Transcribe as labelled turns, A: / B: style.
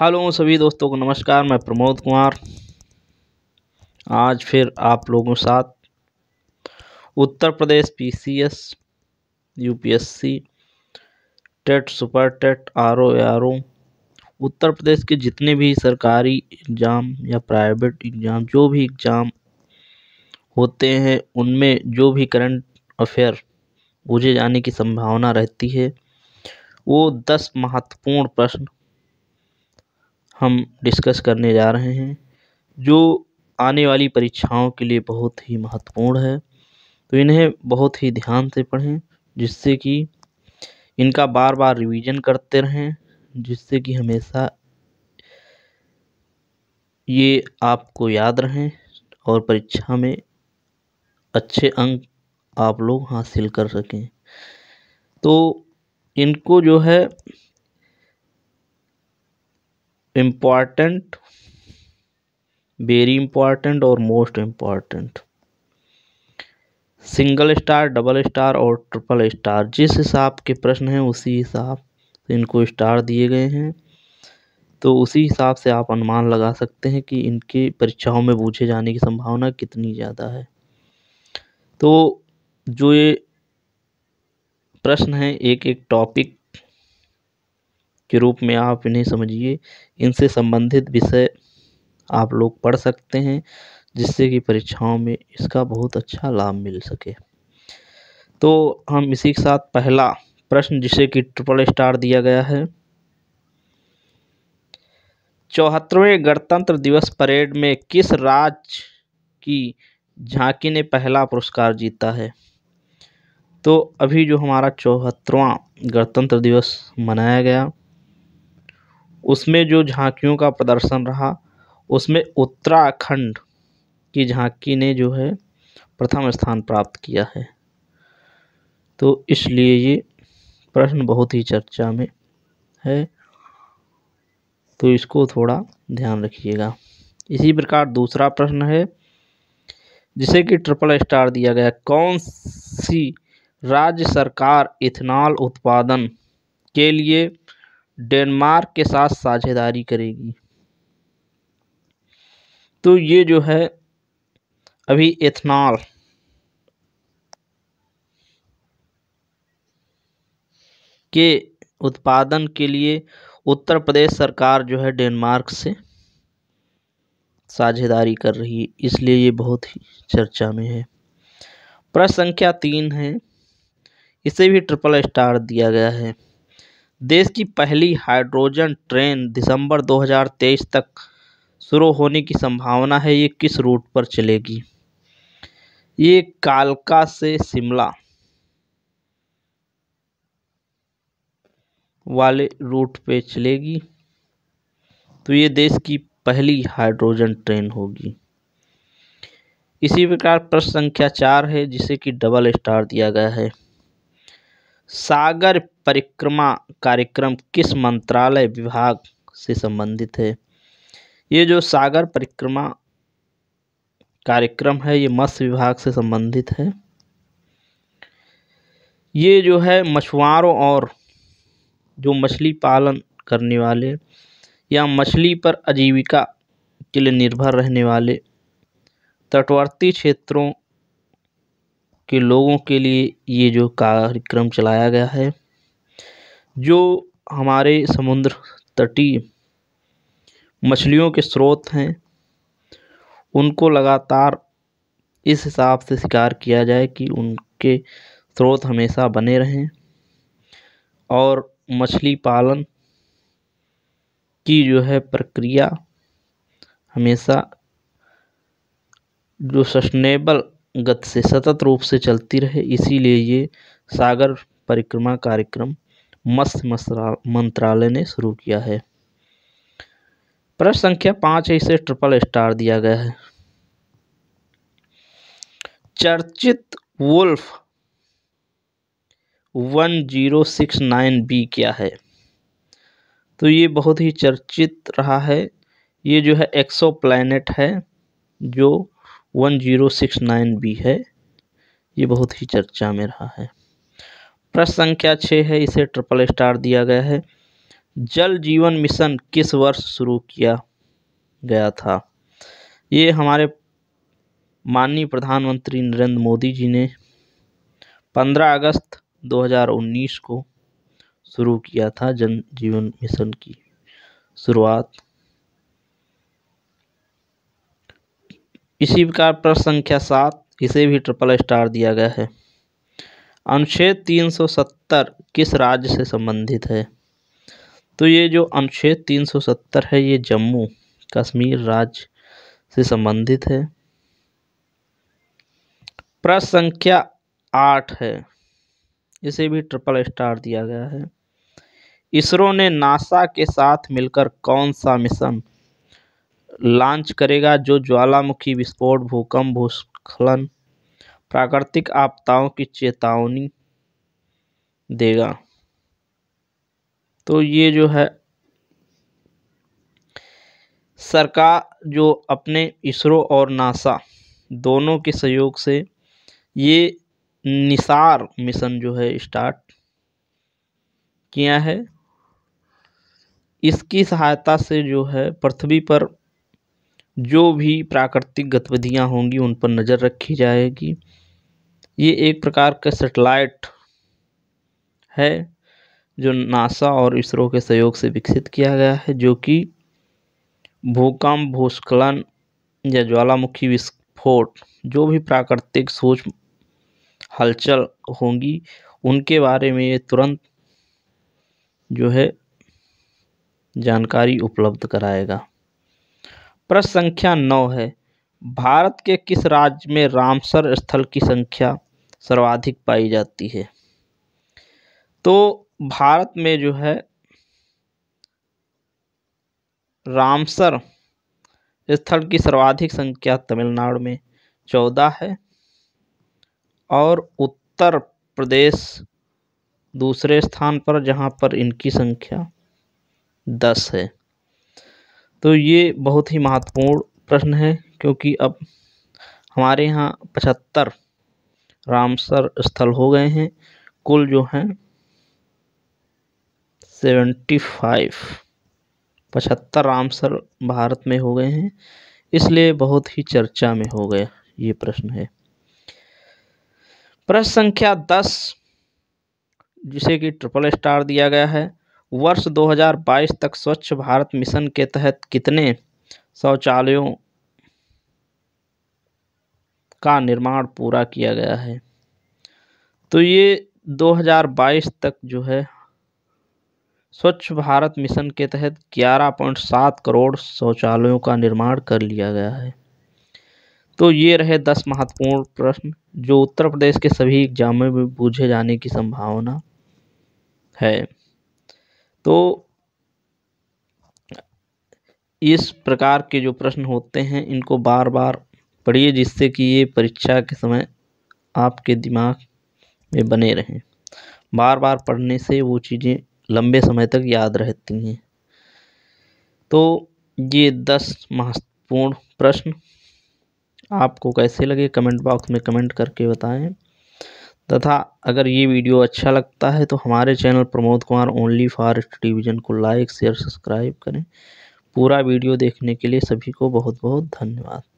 A: hello सभी दोस्तों को नमस्कार मैं प्रमोद कुमार आज फिर आप लोगों के साथ Uttar Pradesh PCS UPSC TET super TET R O R O Uttar Pradesh के जितने भी सरकारी एग्ज़ाम या प्राइवेट एग्ज़ाम जो भी एग्ज़ाम होते हैं उनमें जो भी करंट अफेयर बुझे जाने की संभावना रहती है वो दस महत्वपूर्ण प्रश्न हम डिस्कस करने जा रहे हैं जो आने वाली परीक्षाओं के लिए बहुत ही महत्वपूर्ण है तो इन्हें बहुत ही ध्यान से पढ़ें जिससे कि इनका बार बार रिवीजन करते रहें जिससे कि हमेशा ये आपको याद रहें और परीक्षा में अच्छे अंक आप लोग हासिल कर सकें तो इनको जो है इम्पॉर्टेंट वेरी इम्पॉर्टेंट और most important single star double star और ट्रिपल स्टार जिस हिसाब के प्रश्न हैं उसी हिसाब से इनको स्टार दिए गए हैं तो उसी हिसाब से आप अनुमान लगा सकते हैं कि इनके परीक्षाओं में पूछे जाने की संभावना कितनी ज़्यादा है तो जो ये प्रश्न हैं एक एक टॉपिक के रूप में आप इन्हें समझिए इनसे संबंधित विषय आप लोग पढ़ सकते हैं जिससे कि परीक्षाओं में इसका बहुत अच्छा लाभ मिल सके तो हम इसी के साथ पहला प्रश्न जिसे कि ट्रिपल स्टार दिया गया है चौहत्तरवें गणतंत्र दिवस परेड में किस राज्य की झांकी ने पहला पुरस्कार जीता है तो अभी जो हमारा चौहत्तरवां गणतंत्र दिवस मनाया गया उसमें जो झांकियों का प्रदर्शन रहा उसमें उत्तराखंड की झांकी ने जो है प्रथम स्थान प्राप्त किया है तो इसलिए ये प्रश्न बहुत ही चर्चा में है तो इसको थोड़ा ध्यान रखिएगा इसी प्रकार दूसरा प्रश्न है जिसे कि ट्रिपल स्टार दिया गया कौन सी राज्य सरकार इथेनॉल उत्पादन के लिए डेनमार्क के साथ साझेदारी करेगी तो ये जो है अभी एथनॉल के उत्पादन के लिए उत्तर प्रदेश सरकार जो है डेनमार्क से साझेदारी कर रही है इसलिए ये बहुत ही चर्चा में है प्रश्न संख्या तीन है इसे भी ट्रिपल स्टार दिया गया है देश की पहली हाइड्रोजन ट्रेन दिसंबर 2023 तक शुरू होने की संभावना है ये किस रूट पर चलेगी ये कालका से शिमला वाले रूट पे चलेगी तो ये देश की पहली हाइड्रोजन ट्रेन होगी इसी प्रकार प्रश्न संख्या चार है जिसे कि डबल स्टार दिया गया है सागर परिक्रमा कार्यक्रम किस मंत्रालय विभाग से संबंधित है ये जो सागर परिक्रमा कार्यक्रम है ये मत्स्य विभाग से संबंधित है ये जो है मछुआरों और जो मछली पालन करने वाले या मछली पर आजीविका के लिए निर्भर रहने वाले तटवर्ती क्षेत्रों के लोगों के लिए ये जो कार्यक्रम चलाया गया है जो हमारे समुद्र तटीय मछलियों के स्रोत हैं उनको लगातार इस हिसाब से शिकार किया जाए कि उनके स्रोत हमेशा बने रहें और मछली पालन की जो है प्रक्रिया हमेशा जो सस्टेनेबल गति से सतत रूप से चलती रहे इसीलिए ये सागर परिक्रमा कार्यक्रम मत्स्य मंत्रालय ने शुरू किया है प्रश्न संख्या पाँच है इसे ट्रिपल स्टार दिया गया है चर्चित wolf one zero six nine B क्या है तो ये बहुत ही चर्चित रहा है ये जो है एक्सो प्लानट है जो one zero six nine B है ये बहुत ही चर्चा में रहा है प्रश्न संख्या छः है इसे ट्रिपल स्टार दिया गया है जल जीवन मिशन किस वर्ष शुरू किया गया था ये हमारे माननीय प्रधानमंत्री नरेंद्र मोदी जी ने 15 अगस्त 2019 को शुरू किया था जन जीवन मिशन की शुरुआत इसी प्रकार प्रश्न संख्या सात इसे भी ट्रिपल स्टार दिया गया है अनुच्छेद 370 किस राज्य से संबंधित है तो ये जो अनुच्छेद 370 है ये जम्मू कश्मीर राज्य से संबंधित है प्रश्न संख्या आठ है इसे भी ट्रिपल स्टार दिया गया है इसरो ने नासा के साथ मिलकर कौन सा मिशन लॉन्च करेगा जो ज्वालामुखी विस्फोट भूकंप भूस्खलन प्राकृतिक आपदाओं की चेतावनी देगा तो ये जो है सरकार जो अपने इसरो और नासा दोनों के सहयोग से ये निसार मिशन जो है स्टार्ट किया है इसकी सहायता से जो है पृथ्वी पर जो भी प्राकृतिक गतिविधियां होंगी उन पर नज़र रखी जाएगी ये एक प्रकार का सेटेलाइट है जो नासा और इसरो के सहयोग से विकसित किया गया है जो कि भूकंप भूस्खलन या ज्वालामुखी विस्फोट जो भी प्राकृतिक सोच हलचल होंगी उनके बारे में ये तुरंत जो है जानकारी उपलब्ध कराएगा प्रश्न संख्या नौ है भारत के किस राज्य में रामसर स्थल की संख्या सर्वाधिक पाई जाती है तो भारत में जो है रामसर स्थल की सर्वाधिक संख्या तमिलनाडु में चौदह है और उत्तर प्रदेश दूसरे स्थान पर जहाँ पर इनकी संख्या दस है तो ये बहुत ही महत्वपूर्ण प्रश्न है क्योंकि अब हमारे यहाँ पचहत्तर रामसर स्थल हो गए हैं कुल जो हैं सेवेंटी फाइव पचहत्तर रामसर भारत में हो गए हैं इसलिए बहुत ही चर्चा में हो गया ये प्रश्न है प्रश्न संख्या दस जिसे कि ट्रिपल स्टार दिया गया है वर्ष 2022 तक स्वच्छ भारत मिशन के तहत कितने शौचालयों का निर्माण पूरा किया गया है तो ये 2022 तक जो है स्वच्छ भारत मिशन के तहत 11.7 करोड़ शौचालयों का निर्माण कर लिया गया है तो ये रहे दस महत्वपूर्ण प्रश्न जो उत्तर प्रदेश के सभी एग्जाम में पूछे जाने की संभावना है तो इस प्रकार के जो प्रश्न होते हैं इनको बार बार पढ़िए जिससे कि ये परीक्षा के समय आपके दिमाग में बने रहें बार बार पढ़ने से वो चीज़ें लंबे समय तक याद रहती हैं तो ये दस महत्वपूर्ण प्रश्न आपको कैसे लगे कमेंट बॉक्स में कमेंट करके बताएं तथा अगर ये वीडियो अच्छा लगता है तो हमारे channel Pramod Kumar only for television को लाइक शेयर सब्सक्राइब करें पूरा वीडियो देखने के लिए सभी को बहुत बहुत धन्यवाद